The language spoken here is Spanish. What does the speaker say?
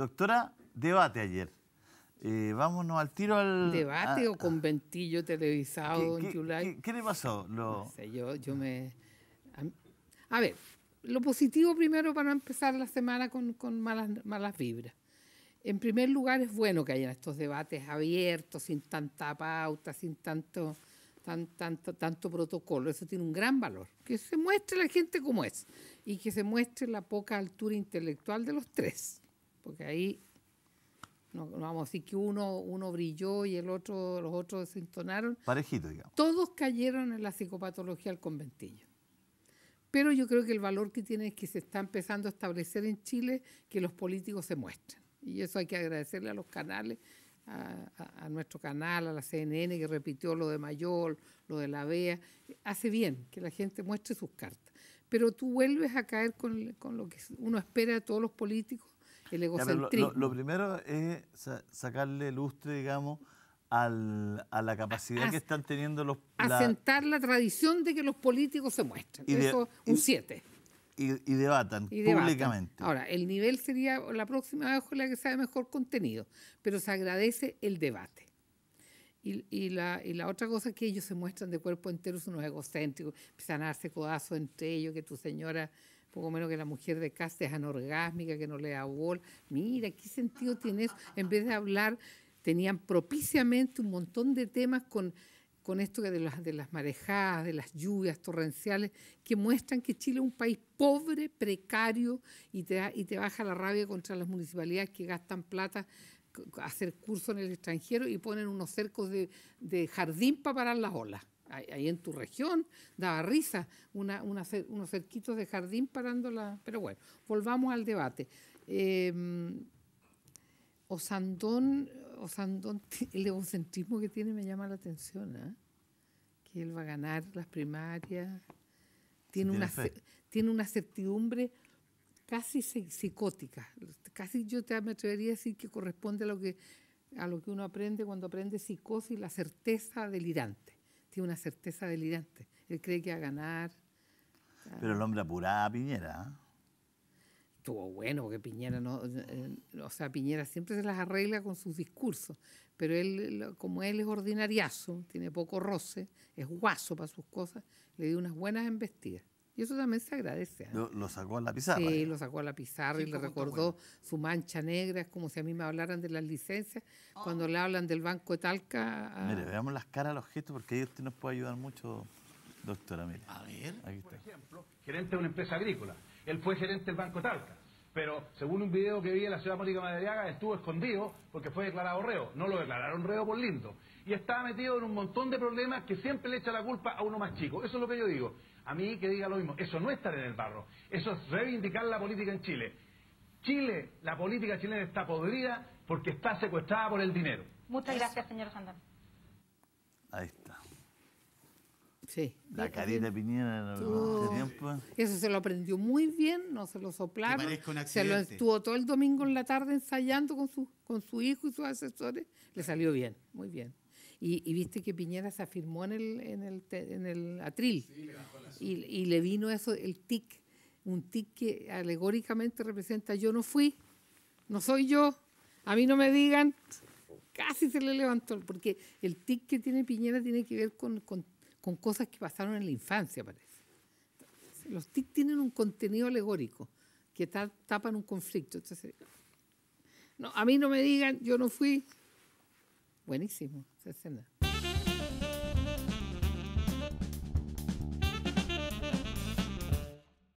doctora, debate ayer. Eh, vámonos al tiro al... Debate o o ventillo televisado, ¿Qué, le pasó? yo, yo me... A, ver, lo positivo primero para empezar la semana con, malas, malas vibras. En primer lugar, es bueno que hayan estos debates abiertos, sin tanta pauta, sin tanto, tan, tanto, tanto protocolo. Eso tiene un gran valor. Que se muestre la gente como es y que se muestre la poca altura intelectual de los tres porque ahí no, vamos a que uno, uno brilló y el otro, los otros desentonaron. Parejito, digamos. Todos cayeron en la psicopatología al conventillo. Pero yo creo que el valor que tiene es que se está empezando a establecer en Chile que los políticos se muestren. Y eso hay que agradecerle a los canales, a, nuestro canal, a la CNN que repitió lo de Mayor, lo de la Vea. Hace bien que la gente muestre sus cartas. Pero tú vuelves a caer con lo que uno espera de todos los políticos, lo, primero es sacarle lustre, digamos, a la capacidad que están teniendo los... Asentar la, tradición de que los políticos se muestren. Y un 7. Y, debatan públicamente. Ahora, el nivel sería la próxima vez la que sea mejor contenido, pero se agradece el debate. Y, la, otra cosa que ellos se muestran de cuerpo entero, son unos egocéntricos, empiezan a darse codazos entre ellos, que tu señora, poco menos que la mujer de casa, es anorgásmica, que no le da bol. Mira, ¿qué sentido tiene eso? En vez de hablar, tenían propiciamente un montón de temas con, esto de las, de las marejadas, de las lluvias torrenciales, que muestran que Chile es un país pobre, precario, y te, y te baja la rabia contra las municipalidades que gastan plata hacer curso en el extranjero y ponen unos cercos de, jardín para parar las olas. Ahí, en tu región daba risa unos cerquitos de jardín parando la... Pero bueno, volvamos al debate. Em, Osandón, Osandón, el egocentrismo que tiene me llama la atención, ¿eh? que él va a ganar las primarias, tiene, una, tiene una certidumbre casi psicótica, casi yo te me atrevería a decir que corresponde a lo que, a lo que uno aprende cuando aprende psicosis, la certeza delirante. Tiene una certeza delirante. Él cree que va a ganar. Pero el hombre apuraba a Piñera. ¿ah? Estuvo bueno, porque Piñera no. Eh, o sea, Piñera siempre se las arregla con sus discursos. Pero él, como él es ordinariazo, tiene poco roce, es guaso para sus cosas, le dio unas buenas embestidas. Y eso también se agradece. ¿ah? Lo, sacó a la pizarra. Sí, ¿eh? lo sacó a la pizarra y le recordó su mancha negra. Es como si a mí me hablaran de las licencias oh. cuando le hablan del Banco de Talca. Ah. Mire, veamos las caras los gestos porque ahí usted nos puede ayudar mucho, doctora. Mire. A ver. Por ejemplo, gerente de una empresa agrícola. Él fue gerente del Banco de Talca pero según un video que vi en la ciudad de Madariaga, estuvo escondido porque fue declarado reo. No lo declararon reo por lindo. Y estaba metido en un montón de problemas que siempre le echa la culpa a uno más chico. Eso es lo que yo digo. A mí que diga lo mismo. Eso no es estar en el barro. Eso es reivindicar la política en Chile. Chile, la política chilena está podrida porque está secuestrada por el dinero. Muchas gracias, señor Sandal. Sí. La Karina Piñera tiempo. Eso se lo aprendió muy bien, no se lo soplaron. se lo estuvo todo el domingo en la tarde ensayando con su, con su hijo y sus asesores. Le salió bien, muy bien. Y, viste que Piñera se afirmó en el, en el, atril. y, y le vino eso, el tic, un tic que alegóricamente representa yo no fui, no soy yo, a mí no me digan casi se le levantó, porque el tic que tiene Piñera tiene que ver con, con con cosas que pasaron en la infancia, parece. Los TIC tienen un contenido alegórico que tapan un conflicto. Entonces, no, a mí no me digan, yo no fui. Buenísimo, se escena.